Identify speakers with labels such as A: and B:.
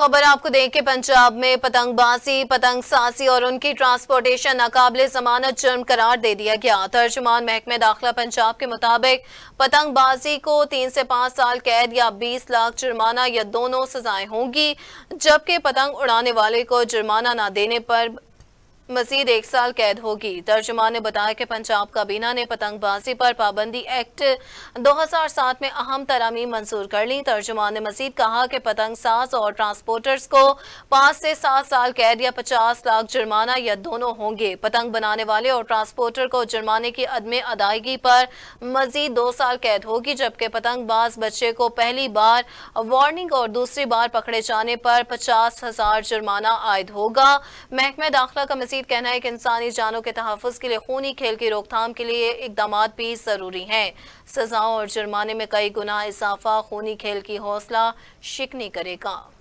A: खबर आपको दें कि पंजाब में पतंगबाजी पतंग सासी और उनकी ट्रांसपोर्टेशन नाकाबले जमानत जुर्म करार दे दिया गया तर्जुमान महकमे दाखिला पंजाब के मुताबिक पतंगबाजी को तीन से पांच साल कैद या बीस लाख जुर्माना या दोनों सजाएं होंगी जबकि पतंग उड़ाने वाले को जुर्माना न देने पर मजीद एक साल कैद होगी तर्जुमान ने बताया कि पंजाब काबीना ने पतंगबाजी पर पाबंदी एक्ट 2007 में अहम तरामीम मंजूर कर ली तर्जुमान ने मजीद कहा कि पतंग साज और ट्रांसपोर्टर्स को पाँच से सात साल कैद या पचास लाख जुर्माना या दोनों होंगे पतंग बनाने वाले और ट्रांसपोर्टर को जुर्माने की अदम अदायगी पर मजीद दो साल कैद होगी जबकि पतंगबाज बच्चे को पहली बार वार्निंग और दूसरी बार पकड़े जाने पर पचास हजार जुर्माना आयद होगा महकमे दाखिला का मजीद मजीद कहना है कि इंसानी जानों के तहफ़ के लिए खूनी खेल की रोकथाम के लिए इकदाम भी ज़रूरी हैं सजाओं और जुर्माने में कई गुना इजाफा खूनी खेल की हौसला शिकनी करेगा